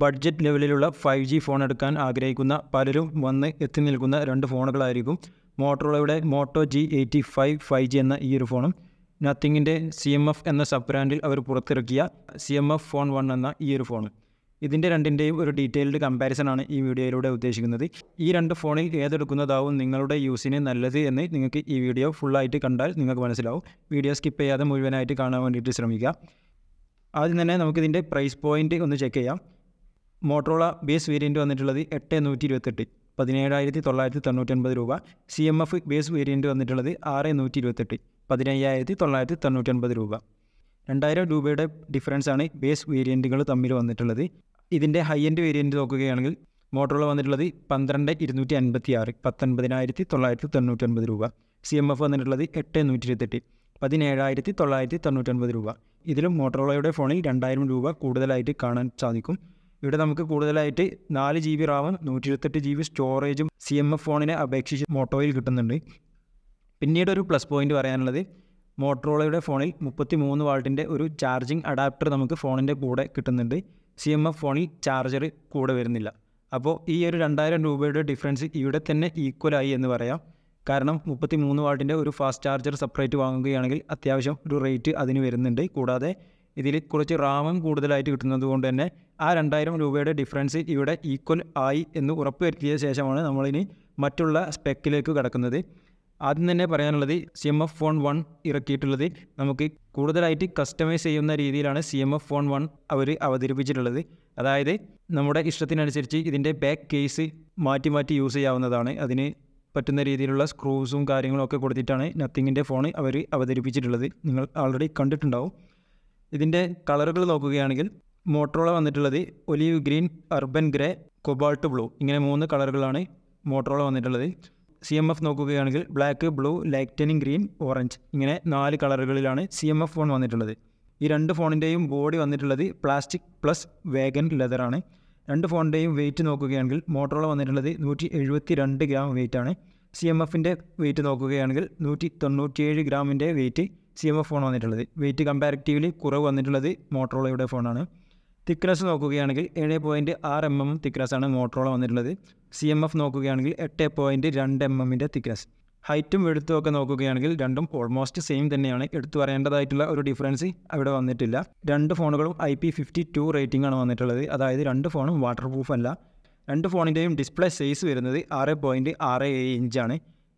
budget ലെവലിലുള്ള five G phone എടുക്കാൻ ആഗ്രഹിക്കുന്ന പലരും വന്ന് എത്തി നിൽക്കുന്ന രണ്ട് ഫോണുകളായിരിക്കും മോട്ടോളയുടെ Moto G eighty five five G എന്ന ഈ ഒരു ഫോണും നത്തിങ്ങിൻ്റെ സി എം എഫ് എന്ന സബ് ബ്രാൻഡിൽ അവർ പുറത്തിറക്കിയ C M F phone one എന്ന ഈ ഒരു ഫോണ് ഇതിൻ്റെ രണ്ടിൻ്റെയും ഒരു ഡീറ്റെയിൽഡ് കമ്പാരിസൺ ആണ് ഈ വീഡിയോയിലൂടെ ഉദ്ദേശിക്കുന്നത് ഈ രണ്ട് ഫോണിൽ ഏതെടുക്കുന്നതാവും നിങ്ങളുടെ യൂസിന് നല്ലത് എന്ന് നിങ്ങൾക്ക് ഈ വീഡിയോ ഫുള്ളായിട്ട് കണ്ടാൽ നിങ്ങൾക്ക് മനസ്സിലാവും വീഡിയോ സ്കിപ്പ് ചെയ്യാതെ മുഴുവനായിട്ട് കാണാൻ വേണ്ടിയിട്ട് ശ്രമിക്കുക ആദ്യം തന്നെ നമുക്കിതിൻ്റെ പ്രൈസ് പോയിൻറ്റ് ഒന്ന് ചെക്ക് ചെയ്യാം മോട്ടറോള ബേസ് വേരിയൻറ്റ് വന്നിട്ടുള്ളത് എട്ട് നൂറ്റി ഇരുപത്തെട്ട് പതിനേഴായിരത്തി തൊള്ളായിരത്തി തൊണ്ണൂറ്റൊൻപത് രൂപ C M F base variant വന്നിട്ടുള്ളത് ആറ് നൂറ്റി ഇരുപത്തെട്ട് പതിനയ്യായിരത്തി തൊള്ളായിരത്തി തൊണ്ണൂറ്റൊൻപത് രൂപ രണ്ടായിരം രൂപയുടെ ഡിഫറൻസാണ് ബേസ് വേരിയൻറ്റുകൾ തമ്മിൽ വന്നിട്ടുള്ളത് ഇതിൻ്റെ ഹൈ എൻഡ് വേരിയൻറ്റ് നോക്കുകയാണെങ്കിൽ മോട്ടറോള വന്നിട്ടുള്ളത് പന്ത്രണ്ട് ഇരുന്നൂറ്റി അൻപത്തി ആറ് പത്തൊൻപതിനായിരത്തി തൊള്ളായിരത്തി തൊണ്ണൂറ്റൊൻപത് രൂപ സി എം എഫ് വന്നിട്ടുള്ളത് എട്ട് നൂറ്റി ഇരുപത്തെട്ട് പതിനേഴായിരത്തി തൊള്ളായിരത്തി തൊണ്ണൂറ്റൊൻപത് രൂപ ഇതിലും മോട്ടറോളയുടെ ഫോണിൽ രണ്ടായിരം രൂപ കൂടുതലായിട്ട് കാണാൻ സാധിക്കും ഇവിടെ നമുക്ക് കൂടുതലായിട്ട് നാല് ജി ബി റാമും നൂറ്റി ഇരുപത്തെട്ട് ജി ബി സ്റ്റോറേജും സി എം എഫ് ഫോണിനെ അപേക്ഷിച്ച് മോട്ടോയിൽ കിട്ടുന്നുണ്ട് പിന്നീട് ഒരു പ്ലസ് പോയിന്റ് പറയാനുള്ളത് മോട്ടറോളയുടെ ഫോണിൽ മുപ്പത്തി മൂന്ന് വാൾട്ടിൻ്റെ ഒരു ചാർജിങ് അഡാപ്റ്റർ നമുക്ക് ഫോണിൻ്റെ കൂടെ കിട്ടുന്നുണ്ട് സി എം എഫ് ഫോണിൽ ചാർജർ കൂടെ വരുന്നില്ല അപ്പോൾ ഈ ഒരു രണ്ടായിരം രൂപയുടെ ഡിഫറൻസ് ഇവിടെ തന്നെ ഈക്വലായി എന്ന് പറയാം കാരണം മുപ്പത്തി മൂന്ന് വാട്ടിൻ്റെ ഒരു ഫാസ്റ്റ് ചാർജർ സെപ്പറേറ്റ് വാങ്ങുകയാണെങ്കിൽ അത്യാവശ്യം ഒരു റേറ്റ് അതിന് വരുന്നുണ്ട് കൂടാതെ ഇതിൽ കുറച്ച് റാമും കൂടുതലായിട്ട് കിട്ടുന്നത് കൊണ്ട് തന്നെ ആ രണ്ടായിരം രൂപയുടെ ഡിഫറൻസ് ഇവിടെ ഈക്വൽ ആയി എന്ന് ഉറപ്പുവരുത്തിയ ശേഷമാണ് നമ്മളിനി മറ്റുള്ള സ്പെക്കിലേക്ക് കടക്കുന്നത് ആദ്യം തന്നെ പറയാനുള്ളത് C M F phone one ഇറക്കിയിട്ടുള്ളത് നമുക്ക് കൂടുതലായിട്ട് കസ്റ്റമൈസ് ചെയ്യുന്ന രീതിയിലാണ് C M F phone one അവർ അവതരിപ്പിച്ചിട്ടുള്ളത് അതായത് നമ്മുടെ ഇഷ്ടത്തിനനുസരിച്ച് ഇതിൻ്റെ ബാക്ക് കേസ് മാറ്റി മാറ്റി യൂസ് ചെയ്യാവുന്നതാണ് അതിന് പറ്റുന്ന രീതിയിലുള്ള സ്ക്രൂസും കാര്യങ്ങളൊക്കെ കൊടുത്തിട്ടാണ് നത്തിങ്ങിൻ്റെ ഫോൺ അവർ അവതരിപ്പിച്ചിട്ടുള്ളത് നിങ്ങൾ ആൾറെഡി കണ്ടിട്ടുണ്ടാവും ഇതിൻ്റെ കളറുകൾ നോക്കുകയാണെങ്കിൽ മോട്ടറോള വന്നിട്ടുള്ളത് olive green urban grey cobalt blue ഇങ്ങനെ മൂന്ന് കളറുകളാണ് മോട്ടറോള വന്നിട്ടുള്ളത് സി എം എഫ് നോക്കുകയാണെങ്കിൽ black blue lightning green orange ഇങ്ങനെ നാല് കളറുകളിലാണ് സി എം എഫ് ഫോൺ വന്നിട്ടുള്ളത് ഈ രണ്ട് ഫോണിൻ്റെയും ബോഡി വന്നിട്ടുള്ളത് പ്ലാസ്റ്റിക് പ്ലസ് വേഗൻ ലെതറാണ് രണ്ട് ഫോണിൻ്റെയും വെയിറ്റ് നോക്കുകയാണെങ്കിൽ മോട്ടറോള വന്നിട്ടുള്ളത് നൂറ്റി എഴുപത്തി രണ്ട് ഗ്രാം വെയിറ്റാണ് സി എം എഫിൻ്റെ വെയിറ്റ് നോക്കുകയാണെങ്കിൽ നൂറ്റി തൊണ്ണൂറ്റിയേഴ് ഗ്രാമിൻ്റെ weight C M F phone വന്നിട്ടുള്ളത് വെയിറ്റ് കമ്പാരിറ്റീവ്ലി കുറവ് വന്നിട്ടുള്ളത് മോട്ടറോളയുടെ ഫോണാണ് തിക്നെസ് നോക്കുകയാണെങ്കിൽ ഏഴ് പോയിൻറ്റ് ആറ് എം എം തിക്നെസ്സാണ് മോട്ടറോള വന്നിട്ടുള്ളത് സി എം എഫ് നോക്കുകയാണെങ്കിൽ എട്ട് പോയിൻറ്റ് രണ്ട് എം എമ്മിൻ്റെ തിക്നെസ് ഹൈറ്റും വെടുത്തും ഒക്കെ നോക്കുകയാണെങ്കിൽ രണ്ടും ഓൾമോസ്റ്റ് സെയിം തന്നെയാണ് എടുത്തു പറയേണ്ടതായിട്ടുള്ള ഒരു ഡിഫറൻസ് അവിടെ വന്നിട്ടില്ല രണ്ട് ഫോണുകളും I P fifty two rating ആണ് വന്നിട്ടുള്ളത് അതായത് രണ്ട് ഫോണും വാട്ടർ പ്രൂഫ് അല്ല രണ്ട് ഫോണിൻ്റെയും ഡിസ്പ്ലേ സൈസ് വരുന്നത് ആറ് പോയിൻറ്റ് ആറ് ഏഴ് ഇഞ്ചാണ്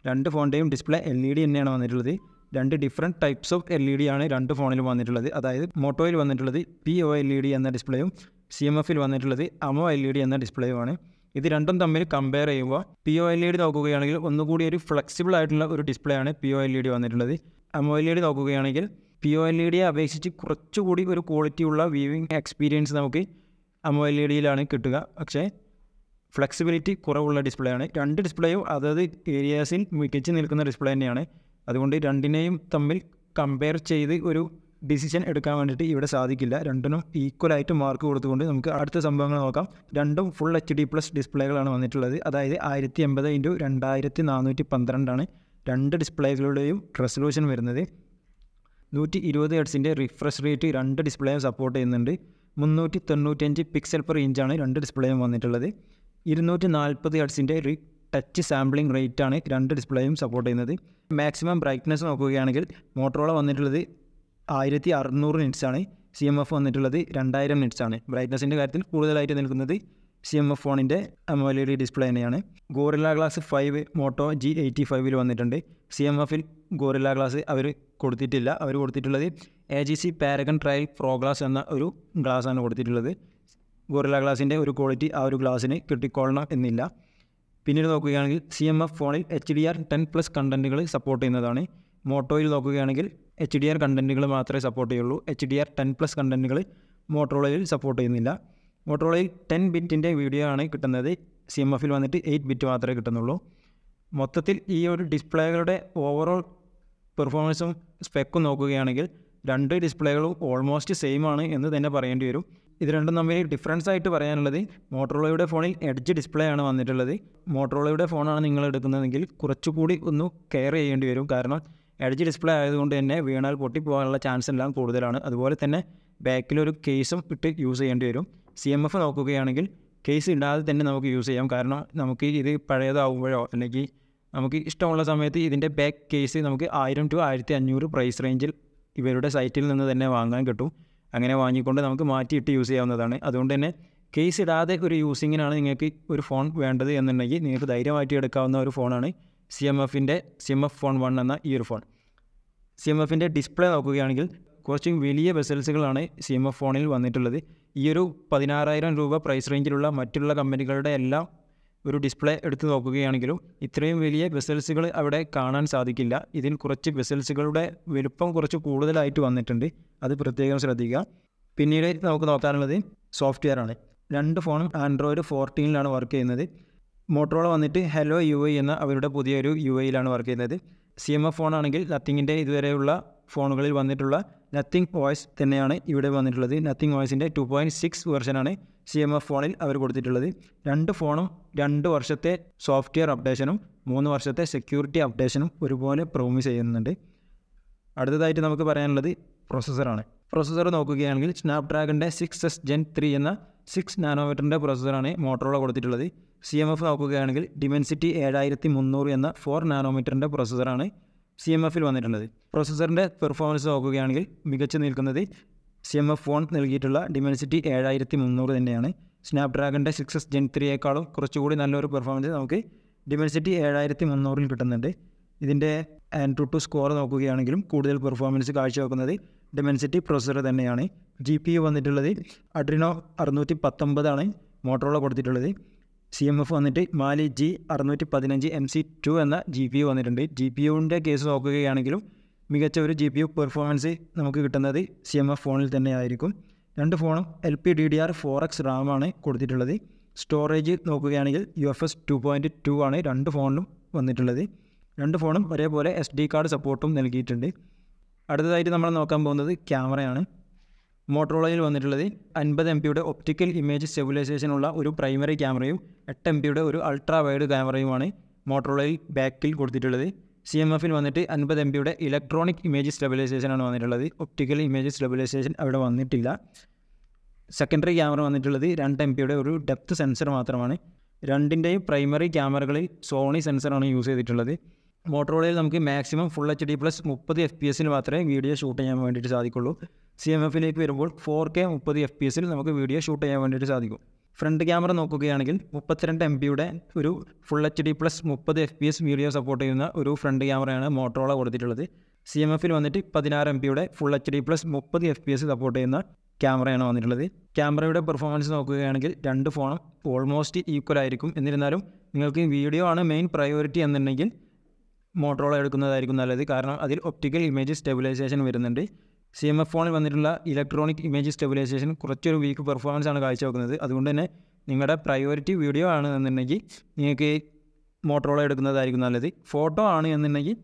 രണ്ട് ഫോണിൻ്റെയും ഡിസ്പ്ലേ എൽ ഇ ഡി തന്നെയാണ് വന്നിട്ടുള്ളത് രണ്ട് different types of L E D ആണ് രണ്ട് ഫോണിലും വന്നിട്ടുള്ളത് അതായത് മോട്ടോയിൽ വന്നിട്ടുള്ളത് P O L E D എന്ന ഡിസ്പ്ലേയും സി എം എഫിൽ വന്നിട്ടുള്ളത് അമോ എൽ ഇ ഡി എന്ന ഡിസ്പ്ലേയുമാണ് ഇത് രണ്ടും തമ്മിൽ കമ്പയർ ചെയ്യുമ്പോൾ P O L E D നോക്കുകയാണെങ്കിൽ ഒന്നുകൂടി ഒരു ഫ്ലെക്സിബിൾ ആയിട്ടുള്ള ഒരു ഡിസ്പ്ലേ ആണ് P O L E D വന്നിട്ടുള്ളത് അമോ എൽ ഇ ഡി നോക്കുകയാണെങ്കിൽ പി ഒ എൽ ഇ ഡിയെ അപേക്ഷിച്ച് കുറച്ചുകൂടി ഒരു ക്വാളിറ്റി ഉള്ള വ്യൂവിങ് എക്സ്പീരിയൻസ് നമുക്ക് അമോ എൽ ഇ ഡിയിലാണ് e കിട്ടുക പക്ഷേ ഫ്ലെക്സിബിലിറ്റി കുറവുള്ള ഡിസ്പ്ലേ ആണ് രണ്ട് ഡിസ്പ്ലേയും അതത് ഏരിയാസിൽ മികച്ച് നിൽക്കുന്ന ഡിസ്പ്ലേ തന്നെയാണ് അതുകൊണ്ട് രണ്ടിനെയും തമ്മിൽ കമ്പയർ ചെയ്ത് ഒരു ഡിസിഷൻ എടുക്കാൻ വേണ്ടിയിട്ട് ഇവിടെ സാധിക്കില്ല രണ്ടിനും ഈക്വലായിട്ട് മാർക്ക് കൊടുത്തുകൊണ്ട് നമുക്ക് അടുത്ത സംഭവങ്ങൾ നോക്കാം രണ്ടും ഫുൾ എച്ച് ഡി പ്ലസ് ഡിസ്പ്ലേകളാണ് വന്നിട്ടുള്ളത് അതായത് ആയിരത്തി എൺപത് ഇൻറ്റു രണ്ടായിരത്തി നാനൂറ്റി പന്ത്രണ്ടാണ് രണ്ട് ഡിസ്പ്ലേകളുടെയും റെസൊല്യൂഷൻ വരുന്നത് നൂറ്റി ഇരുപത് എഡ്സിൻ്റെ റിഫ്രഷ് റേറ്റ് രണ്ട് ഡിസ്പ്ലേയും സപ്പോർട്ട് ചെയ്യുന്നുണ്ട് മുന്നൂറ്റി തൊണ്ണൂറ്റഞ്ച് പിക്സൽ പെർ ഇഞ്ചാണ് രണ്ട് ഡിസ്പ്ലേയും വന്നിട്ടുള്ളത് ഇരുന്നൂറ്റി നാൽപ്പത് ഹെഡ്സിൻ്റെ ടച്ച് സാമ്പിളിംഗ് റേറ്റ് ആണ് രണ്ട് ഡിസ്പ്ലേയും സപ്പോർട്ട് ചെയ്യുന്നത് മാക്സിമം ബ്രൈറ്റ്നസ് നോക്കുകയാണെങ്കിൽ മോട്ടറോള വന്നിട്ടുള്ളത് ആയിരത്തി അറുന്നൂറ് ആണ് സി എം എഫ് വന്നിട്ടുള്ളത് രണ്ടായിരം ആണ് ബ്രൈറ്റ്നസിൻ്റെ കാര്യത്തിൽ കൂടുതലായിട്ട് നിൽക്കുന്നത് സി എം എഫ് ഫോണിൻ്റെ അമോലി ഡി ഡിസ്പ്ലേ തന്നെയാണ് Gorilla glass five Moto G eighty ഫൈവിൽ വന്നിട്ടുണ്ട് സി എം എഫിൽ ഗോറില്ല ഗ്ലാസ് അവർ കൊടുത്തിട്ടില്ല അവർ കൊടുത്തിട്ടുള്ളത് A G C paragon trial pro glass എന്ന ഒരു ഗ്ലാസ് ആണ് കൊടുത്തിട്ടുള്ളത് ഗോറില്ല ഗ്ലാസിൻ്റെ ഒരു ക്വാളിറ്റി ആ ഒരു ഗ്ലാസ്സിന് കിട്ടിക്കൊള്ളണം എന്നില്ല പിന്നീട് നോക്കുകയാണെങ്കിൽ സി എം എഫ് ഫോണിൽ H D R ten plus കണ്ടൻറ്റുകൾ സപ്പോർട്ട് ചെയ്യുന്നതാണ് മോട്ടോയിൽ നോക്കുകയാണെങ്കിൽ എച്ച് ഡി ആർ കണ്ടൻറ്റുകൾ മാത്രമേ സപ്പോർട്ട് ചെയ്യുള്ളൂ H D R ten plus കണ്ടൻറ്റുകൾ മോട്ടോളയിൽ സപ്പോർട്ട് ചെയ്യുന്നില്ല മോട്ടോളയിൽ ടെൻ ബിറ്റിൻ്റെ വീഡിയോ ആണ് കിട്ടുന്നത് സി എം എഫിൽ വന്നിട്ട് എയ്റ്റ് ബിറ്റ് മാത്രമേ കിട്ടുന്നുള്ളൂ മൊത്തത്തിൽ ഈ ഒരു ഡിസ്പ്ലേകളുടെ ഓവറോൾ പെർഫോമൻസും സ്പെക്കും നോക്കുകയാണെങ്കിൽ രണ്ട് ഡിസ്പ്ലേകളും ഓൾമോസ്റ്റ് സെയിം ആണ് എന്ന് തന്നെ പറയേണ്ടി വരും ഇത് രണ്ടും തമ്മിൽ ഡിഫറൻസ് ആയിട്ട് പറയാനുള്ളത് മോട്ടോറോളയുടെ ഫോണിൽ എഡ്ജ് ഡിസ്പ്ലേ ആണ് വന്നിട്ടുള്ളത് മോട്ടോറോളയുടെ ഫോണാണ് നിങ്ങൾ എടുക്കുന്നതെങ്കിൽ കുറച്ചുകൂടി ഒന്ന് കെയർ ചെയ്യേണ്ടി വരും കാരണം എഡ്ജ് ഡിസ്പ്ലേ ആയതുകൊണ്ട് തന്നെ വീണാൽ പൊട്ടിപ്പോകാനുള്ള ചാൻസ് എല്ലാം കൂടുതലാണ് അതുപോലെ തന്നെ ബാക്കിലൊരു കേസും ഇട്ട് യൂസ് ചെയ്യേണ്ടി വരും സി എം എഫ് നോക്കുകയാണെങ്കിൽ കേസ് ഇടാതെ തന്നെ നമുക്ക് യൂസ് ചെയ്യാം കാരണം നമുക്ക് ഇത് പഴയതാവുമ്പോഴോ അല്ലെങ്കിൽ നമുക്ക് ഇഷ്ടമുള്ള സമയത്ത് ഇതിൻ്റെ ബാക്ക് കേസ് നമുക്ക് ആയിരം ടു ആയിരത്തി അഞ്ഞൂറ് പ്രൈസ് റേഞ്ചിൽ ഇവരുടെ സൈറ്റിൽ നിന്ന് തന്നെ വാങ്ങാൻ കിട്ടും അങ്ങനെ വാങ്ങിക്കൊണ്ട് നമുക്ക് മാറ്റിയിട്ട് യൂസ് ചെയ്യാവുന്നതാണ് അതുകൊണ്ട് തന്നെ കേസ് ഇടാതെ ഒരു യൂസിങ്ങിനാണ് നിങ്ങൾക്ക് ഒരു ഫോൺ വേണ്ടത് എന്നുണ്ടെങ്കിൽ നിങ്ങൾക്ക് ധൈര്യമായിട്ട് എടുക്കാവുന്ന ഒരു ഫോണാണ് സി എം എഫിൻ്റെ C M F phone one എന്ന ഈ ഒരു ഫോൺ സി എം എഫിൻ്റെ ഡിസ്പ്ലേ നോക്കുകയാണെങ്കിൽ കുറച്ച് വലിയ ബെസൽസുകളാണ് സി എം എഫ് ഫോണിൽ വന്നിട്ടുള്ളത് ഈ ഒരു പതിനാറായിരം രൂപ പ്രൈസ് റേഞ്ചിലുള്ള മറ്റുള്ള കമ്പനികളുടെ എല്ലാം ഒരു ഡിസ്പ്ലേ എടുത്തു നോക്കുകയാണെങ്കിലും ഇത്രയും വലിയ വെസൽസുകൾ അവിടെ കാണാൻ സാധിക്കില്ല ഇതിൽ കുറച്ച് വെസൽസുകളുടെ വലുപ്പം കുറച്ച് കൂടുതലായിട്ട് വന്നിട്ടുണ്ട് അത് പ്രത്യേകം ശ്രദ്ധിക്കുക പിന്നീട് നമുക്ക് നോക്കാനുള്ളത് സോഫ്റ്റ്വെയർ ആണ് രണ്ട് ഫോണും ആൻഡ്രോയിഡ് ഫോർട്ടീനിലാണ് വർക്ക് ചെയ്യുന്നത് മോട്ടറോള വന്നിട്ട് ഹലോ യു ഐ എന്ന അവരുടെ പുതിയൊരു യു ഐയിലാണ് വർക്ക് ചെയ്യുന്നത് സി എം എഫ് ഫോണാണെങ്കിൽ നത്തിങ്ങിൻ്റെ ഇതുവരെയുള്ള ഫോണുകളിൽ വന്നിട്ടുള്ള നത്തിങ് വോയ്സ് തന്നെയാണ് ഇവിടെ വന്നിട്ടുള്ളത് നത്തിങ് വോയ്സിൻ്റെ ടു പോയിൻറ്റ് സിക്സ് വെർഷനാണ് സി എം എഫ് ഫോണിൽ അവർ കൊടുത്തിട്ടുള്ളത് രണ്ട് ഫോണും രണ്ട് വർഷത്തെ സോഫ്റ്റ്വെയർ അപ്ഡേഷനും മൂന്ന് വർഷത്തെ സെക്യൂരിറ്റി അപ്ഡേഷനും ഒരുപോലെ പ്രോമിസ് ചെയ്യുന്നുണ്ട് അടുത്തതായിട്ട് നമുക്ക് പറയാനുള്ളത് പ്രൊസസ്സറാണ് പ്രൊസസ്സർ നോക്കുകയാണെങ്കിൽ സ്നാപ്ഡ്രാഗണിൻ്റെ സിക്സ് എസ് ജെൻ ത്രീ എന്ന സിക്സ് നാനോമീറ്ററിൻ്റെ പ്രൊസസ്സറാണ് മോട്ടറോള കൊടുത്തിട്ടുള്ളത് സി എം എഫ് നോക്കുകയാണെങ്കിൽ ഡിമെൻസിറ്റി ഏഴായിരത്തി മുന്നൂറ് എന്ന ഫോർ നാനോമീറ്ററിൻ്റെ പ്രൊസസ്സറാണ് സി എം എഫിൽ വന്നിട്ടുള്ളത് പ്രൊസസറിൻ്റെ പെർഫോമൻസ് നോക്കുകയാണെങ്കിൽ മികച്ചു നിൽക്കുന്നത് സി എം എഫ് ഫോൺ നൽകിയിട്ടുള്ള ഡിമെൻസിറ്റി ഏഴായിരത്തി മുന്നൂറ് തന്നെയാണ് സ്നാപ്ഡ്രാഗൻ്റെ സിക്സ് എസ് ജെൻ ത്രീയേക്കാളും കുറച്ചുകൂടി നല്ലൊരു പെർഫോമൻസ് നമുക്ക് ഡിമെൻസിറ്റി ഏഴായിരത്തി മുന്നൂറിൽ കിട്ടുന്നുണ്ട് ഇതിൻ്റെ ആൻഡ്രൂ ടു സ്കോർ നോക്കുകയാണെങ്കിലും കൂടുതൽ പെർഫോമൻസ് കാഴ്ചവെക്കുന്നത് ഡിമെൻസിറ്റി പ്രൊസസ്സർ തന്നെയാണ് ജി പി യു വന്നിട്ടുള്ളത് അഡ്രിനോ അറുന്നൂറ്റി പത്തൊമ്പതാണ് മോട്ടോറോള കൊടുത്തിട്ടുള്ളത് സി എം എഫ് വന്നിട്ട് മാലി ജി അറുന്നൂറ്റി പതിനഞ്ച് എം സി ടു എന്ന ജി പി യു വന്നിട്ടുണ്ട് ജി പി യുവിൻ്റെ കേസ് നോക്കുകയാണെങ്കിലും മികച്ച ഒരു ജി പി യു പെർഫോമൻസ് നമുക്ക് കിട്ടുന്നത് സി എം എഫ് ഫോണിൽ തന്നെ ആയിരിക്കും രണ്ട് ഫോണും L P D D R four X റാമാണ് കൊടുത്തിട്ടുള്ളത് സ്റ്റോറേജ് നോക്കുകയാണെങ്കിൽ U F S two point two ആണ് രണ്ട് ഫോണിലും വന്നിട്ടുള്ളത് രണ്ട് ഫോണും ഒരേപോലെ എസ് ഡി കാർഡ് സപ്പോർട്ടും നൽകിയിട്ടുണ്ട് അടുത്തതായിട്ട് നമ്മൾ നോക്കാൻ പോകുന്നത് ക്യാമറയാണ് മോട്ടറോളയിൽ വന്നിട്ടുള്ളത് അൻപത് എം പിയുടെ ഒപ്റ്റിക്കൽ ഇമേജ് സ്റ്റെബിലൈസേഷനുള്ള ഒരു പ്രൈമറി ക്യാമറയും എട്ട് എം പിയുടെ ഒരു അൾട്രാ വൈഡ് ക്യാമറയുമാണ് മോട്ടോറോളയിൽ ബാക്കിൽ കൊടുത്തിട്ടുള്ളത് സി എം എഫിൽ വന്നിട്ട് അൻപത് എം പിയുടെ ഇലക്ട്രോണിക് ഇമേജ് സ്റ്റെബിലൈസേഷനാണ് വന്നിട്ടുള്ളത് ഒപ്റ്റിക്കൽ ഇമേജ് സ്റ്റെബിലൈസേഷൻ അവിടെ വന്നിട്ടില്ല സെക്കൻഡറി ക്യാമറ വന്നിട്ടുള്ളത് രണ്ട് എം പിയുടെ ഒരു ഡെപ്ത് സെൻസർ മാത്രമാണ് രണ്ടിൻ്റെയും പ്രൈമറി ക്യാമറകളിൽ സോണി സെൻസറാണ് യൂസ് ചെയ്തിട്ടുള്ളത് മോട്ടോറോളയിൽ നമുക്ക് maximum full H D plus മുപ്പത് എഫ് പി എസിൽ മാത്രമേ വീഡിയോ ഷൂട്ട് ചെയ്യാൻ വേണ്ടിയിട്ട് സാധിക്കുള്ളൂ സി എം എഫിലേക്ക് വരുമ്പോൾ ഫോർ കെ മുപ്പത് എഫ് പി എസിൽ നമുക്ക് വീഡിയോ ഷൂട്ട് ചെയ്യാൻ വേണ്ടിയിട്ട് സാധിക്കും ഫ്രണ്ട് ക്യാമറ നോക്കുകയാണെങ്കിൽ മുപ്പത്തിരണ്ട് എം ബിയുടെ ഒരു ഫുൾ എച്ച് ഡി പ്ലസ് മുപ്പത് F P S video support ചെയ്യുന്ന ഒരു ഫ്രണ്ട് ക്യാമറയാണ് മോട്ടോറോള കൊടുത്തിട്ടുള്ളത് സി എം എഫിൽ വന്നിട്ട് പതിനാറ് എം ബിയുടെ ഫുൾ എച്ച് ഡി പ്ലസ് മുപ്പത് എഫ് പി എസ് സപ്പോർട്ട് ചെയ്യുന്ന ക്യാമറയാണ് വന്നിട്ടുള്ളത് ക്യാമറയുടെ പെർഫോമൻസ് നോക്കുകയാണെങ്കിൽ രണ്ട് ഫോണും ഓൾമോസ്റ്റ് ഈക്വൽ ആയിരിക്കും എന്നിരുന്നാലും നിങ്ങൾക്ക് വീഡിയോ ആണ് മെയിൻ പ്രയോറിറ്റി എന്നുണ്ടെങ്കിൽ മോട്ടറോള എടുക്കുന്നതായിരിക്കും നല്ലത് കാരണം അതിൽ ഒപ്റ്റിക്കൽ ഇമേജ് സ്റ്റെബിലൈസേഷൻ വരുന്നുണ്ട് സി എം എഫ് ഫോണിൽ വന്നിട്ടുള്ള ഇലക്ട്രോണിക് ഇമേജ് സ്റ്റെബിലൈസേഷൻ കുറച്ചൊരു വീക്ക് പെർഫോമൻസ് ആണ് കാഴ്ചവെക്കുന്നത് അതുകൊണ്ട് തന്നെ നിങ്ങളുടെ പ്രയോറിറ്റി വീഡിയോ ആണ് എന്നുണ്ടെങ്കിൽ നിങ്ങൾക്ക് മോട്ടറോള എടുക്കുന്നതായിരിക്കും നല്ലത് ഫോട്ടോ ആണ് എന്നുണ്ടെങ്കിൽ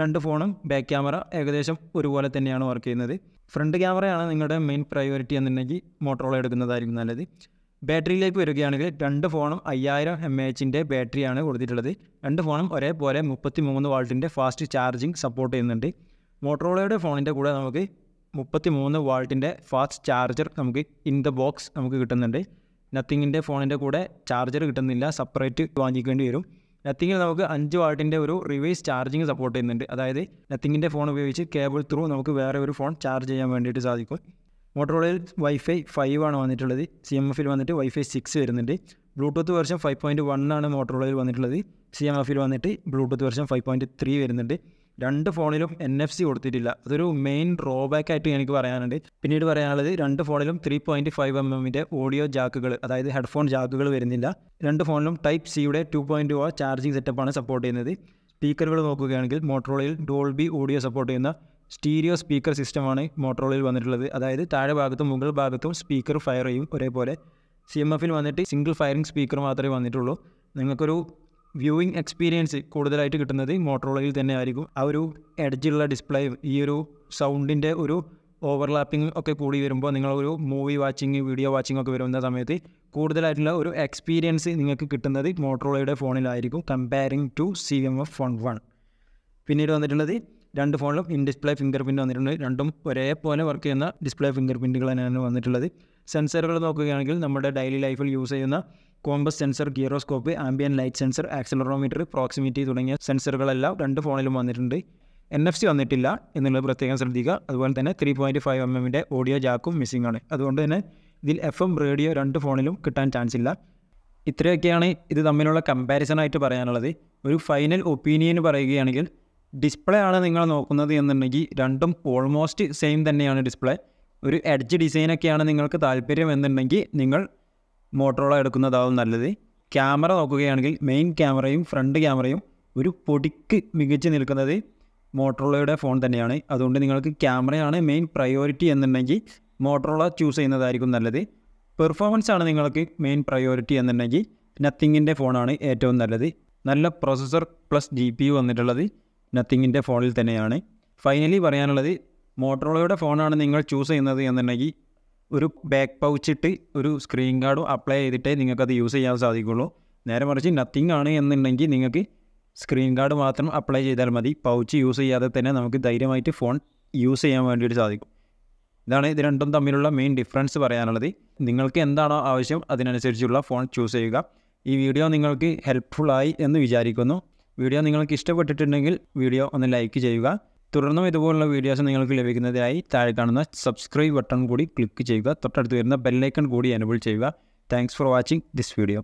രണ്ട് ഫോണും ബാക്ക് ക്യാമറ ഏകദേശം ഒരുപോലെ തന്നെയാണ് വർക്ക് ചെയ്യുന്നത് ഫ്രണ്ട് ക്യാമറയാണ് നിങ്ങളുടെ മെയിൻ പ്രയോറിറ്റി എന്നുണ്ടെങ്കിൽ മോട്ടറോള എടുക്കുന്നതായിരിക്കും നല്ലത് ബാറ്ററിയിലേക്ക് വരികയാണെങ്കിൽ രണ്ട് ഫോണും അയ്യായിരം എം എച്ചിൻ്റെ ബാറ്ററിയാണ് കൊടുത്തിട്ടുള്ളത് രണ്ട് ഫോണും ഒരേപോലെ മുപ്പത്തി മൂന്ന് വാൾട്ടിൻ്റെ ഫാസ്റ്റ് ചാർജിങ് സപ്പോർട്ട് ചെയ്യുന്നുണ്ട് മോട്ടറോളയുടെ ഫോണിൻ്റെ കൂടെ നമുക്ക് മുപ്പത്തി മൂന്ന് വാൾട്ടിൻ്റെ ഫാസ്റ്റ് ചാർജർ നമുക്ക് ഇൻ ദ ബോക്സ് നമുക്ക് കിട്ടുന്നുണ്ട് നത്തിങ്ങിൻ്റെ ഫോണിൻ്റെ കൂടെ ചാർജർ കിട്ടുന്നില്ല സെപ്പറേറ്റ് വാങ്ങിക്കേണ്ടി വരും നത്തിങ്ങിൽ നമുക്ക് അഞ്ച് വാൾട്ടിൻ്റെ ഒരു റിവേഴ്സ് ചാർജിങ് സപ്പോർട്ട് ചെയ്യുന്നുണ്ട് അതായത് നത്തിങ്ങിൻ്റെ ഫോൺ ഉപയോഗിച്ച് കേബിൾ ത്രൂ നമുക്ക് വേറെ ഒരു ഫോൺ ചാർജ് ചെയ്യാൻ വേണ്ടിയിട്ട് സാധിക്കും മോട്ടോറോളയിൽ വൈഫൈ ഫൈവ് ആണ് വന്നിട്ടുള്ളത് സി എം എഫിൽ വന്നിട്ട് വൈഫൈ സിക്സ് വരുന്നുണ്ട് Bluetooth version five point one ആണ് മോട്ടോറോളയിൽ വന്നിട്ടുള്ളത് സി എം എഫിൽ വന്നിട്ട് Bluetooth version five point three വരുന്നുണ്ട് രണ്ട് ഫോണിലും എൻ എഫ് സി കൊടുത്തിട്ടില്ല അതൊരു മെയിൻ ഡ്രോബാക്ക് ആയിട്ട് എനിക്ക് പറയാനുണ്ട് പിന്നീട് പറയാനുള്ളത് രണ്ട് ഫോണിലും ത്രീ പോയിൻറ്റ് ഫൈവ് എം എമ്മിൻ്റെ ഓഡിയോ ജാക്കുകൾ അതായത് ഹെഡ്ഫോൺ ജാക്കുകൾ വരുന്നില്ല രണ്ട് ഫോണിലും ടൈപ്പ് സിയുടെ ടു പോയിൻറ്റ് ഓ ചാർജിങ് സെറ്റപ്പാണ് സപ്പോർട്ട് ചെയ്യുന്നത് സ്പീക്കറുകൾ നോക്കുകയാണെങ്കിൽ മോട്ടറോളയിൽ ഡോൾബി ഓഡിയോ സപ്പോർട്ട് ചെയ്യുന്ന സ്റ്റീരിയോ സ്പീക്കർ സിസ്റ്റമാണ് മോട്ടോറോളിൽ വന്നിട്ടുള്ളത് അതായത് താഴെ ഭാഗത്തും മുകൾ ഭാഗത്തും സ്പീക്കർ ഫയർ ചെയ്യും ഒരേപോലെ സി എം എഫിൽ വന്നിട്ട് സിംഗിൾ ഫയറിംഗ് സ്പീക്കർ മാത്രമേ വന്നിട്ടുള്ളൂ നിങ്ങൾക്കൊരു വ്യൂയിങ് എക്സ്പീരിയൻസ് കൂടുതലായിട്ട് കിട്ടുന്നത് മോട്ടറോളയിൽ തന്നെ ആയിരിക്കും ആ ഒരു എഡ്ജിലുള്ള ഡിസ്പ്ലേയും ഈ ഒരു സൗണ്ടിൻ്റെ ഒരു ഓവർലാപ്പിംഗ് ഒക്കെ കൂടി വരുമ്പോൾ നിങ്ങളൊരു മൂവി വാച്ചിങ് വീഡിയോ വാച്ചിങ് ഒക്കെ വരുന്ന സമയത്ത് കൂടുതലായിട്ടുള്ള ഒരു എക്സ്പീരിയൻസ് നിങ്ങൾക്ക് കിട്ടുന്നത് മോട്ടറോളയുടെ ഫോണിലായിരിക്കും comparing to C M F phone one പിന്നീട് വന്നിട്ടുള്ളത് രണ്ട് ഫോണിലും ഇൻ ഡിസ്പ്ലേ ഫിംഗർ പ്രിൻറ്റ് വന്നിട്ടുണ്ട് രണ്ടും ഒരേപോലെ വർക്ക് ചെയ്യുന്ന ഡിസ്പ്ലേ ഫിംഗർ പ്രിൻറ്റുകൾ തന്നെയാണ് വന്നിട്ടുള്ളത് സെൻസറുകൾ നോക്കുകയാണെങ്കിൽ നമ്മുടെ ഡെയിലി ലൈഫിൽ യൂസ് ചെയ്യുന്ന compass sensor gyroscope ambient light sensor accelerometer proximity തുടങ്ങിയ സെൻസറുകളെല്ലാം രണ്ട് ഫോണിലും വന്നിട്ടുണ്ട് എൻ എഫ് സി വന്നിട്ടില്ല എന്നുള്ളത് പ്രത്യേകം ശ്രദ്ധിക്കുക അതുപോലെ തന്നെ ത്രീ പോയിൻറ്റ് ഫൈവ് എം എമ്മിൻ്റെ ഓഡിയോ ജാക്കും മിസ്സിംഗ് ആണ് അതുകൊണ്ട് തന്നെ ഇതിൽ എഫ് എം റേഡിയോ രണ്ട് ഫോണിലും കിട്ടാൻ ചാൻസ് ഇല്ല ഇത്രയൊക്കെയാണ് ഇത് തമ്മിലുള്ള കമ്പാരിസൺ ആയിട്ട് പറയാനുള്ളത് ഒരു ഫൈനൽ ഒപ്പീനിയൻ പറയുകയാണെങ്കിൽ ഡിസ്പ്ലേ ആണ് നിങ്ങൾ നോക്കുന്നത് എന്നുണ്ടെങ്കിൽ രണ്ടും ഓൾമോസ്റ്റ് സെയിം തന്നെയാണ് ഡിസ്പ്ലേ ഒരു എഡ്ജ് ഡിസൈനൊക്കെയാണ് നിങ്ങൾക്ക് താല്പര്യം എന്നുണ്ടെങ്കിൽ നിങ്ങൾ മോട്ടറോള എടുക്കുന്നതാവും നല്ലത് ക്യാമറ നോക്കുകയാണെങ്കിൽ മെയിൻ ക്യാമറയും ഫ്രണ്ട് ക്യാമറയും ഒരു പൊടിക്ക് മികച്ച് നിൽക്കുന്നത് മോട്ടറോളയുടെ ഫോൺ തന്നെയാണ് അതുകൊണ്ട് നിങ്ങൾക്ക് ക്യാമറയാണ് മെയിൻ പ്രയോറിറ്റി എന്നുണ്ടെങ്കിൽ മോട്ടോറോള ചൂസ് ചെയ്യുന്നതായിരിക്കും നല്ലത് പെർഫോമൻസ് ആണ് നിങ്ങൾക്ക് മെയിൻ പ്രയോറിറ്റി എന്നുണ്ടെങ്കിൽ നത്തിങ്ങിൻ്റെ ഫോണാണ് ഏറ്റവും നല്ലത് നല്ല പ്രോസസ്സർ പ്ലസ് ജി പി വന്നിട്ടുള്ളത് നത്തിങ്ങിൻ്റെ ഫോണിൽ തന്നെയാണ് ഫൈനലി പറയാനുള്ളത് മോട്ടറോളയുടെ ഫോണാണ് നിങ്ങൾ ചൂസ് ചെയ്യുന്നത് എന്നുണ്ടെങ്കിൽ ഒരു ബാക്ക് പൗച്ചിട്ട് ഒരു സ്ക്രീൻ ഗാർഡും അപ്ലൈ ചെയ്തിട്ടേ നിങ്ങൾക്കത് യൂസ് ചെയ്യാൻ സാധിക്കുള്ളൂ നേരെ മറിച്ച് നത്തിങ് ആണ് എന്നുണ്ടെങ്കിൽ നിങ്ങൾക്ക് സ്ക്രീൻ ഗാർഡ് മാത്രം അപ്ലൈ ചെയ്താൽ മതി പൗച്ച് യൂസ് ചെയ്യാതെ തന്നെ നമുക്ക് ധൈര്യമായിട്ട് ഫോൺ യൂസ് ചെയ്യാൻ വേണ്ടിയിട്ട് സാധിക്കും ഇതാണ് ഇത് രണ്ടും തമ്മിലുള്ള മെയിൻ ഡിഫറൻസ് പറയാനുള്ളത് നിങ്ങൾക്ക് എന്താണോ ആവശ്യം അതിനനുസരിച്ചുള്ള ഫോൺ ചൂസ് ചെയ്യുക ഈ വീഡിയോ നിങ്ങൾക്ക് ഹെൽപ്ഫുള്ളായി എന്ന് വിചാരിക്കുന്നു വീഡിയോ നിങ്ങൾക്ക് ഇഷ്ടപ്പെട്ടിട്ടുണ്ടെങ്കിൽ വീഡിയോ ഒന്ന് ലൈക്ക് ചെയ്യുക തുടർന്നും ഇതുപോലുള്ള വീഡിയോസ് നിങ്ങൾക്ക് ലഭിക്കുന്നതിനായി താഴെ കാണുന്ന സബ്സ്ക്രൈബ് ബട്ടൺ കൂടി ക്ലിക്ക് ചെയ്യുക തൊട്ടടുത്ത് വരുന്ന ബെല്ലൈക്കൺ കൂടി എനബിൾ ചെയ്യുക thanks for watching this video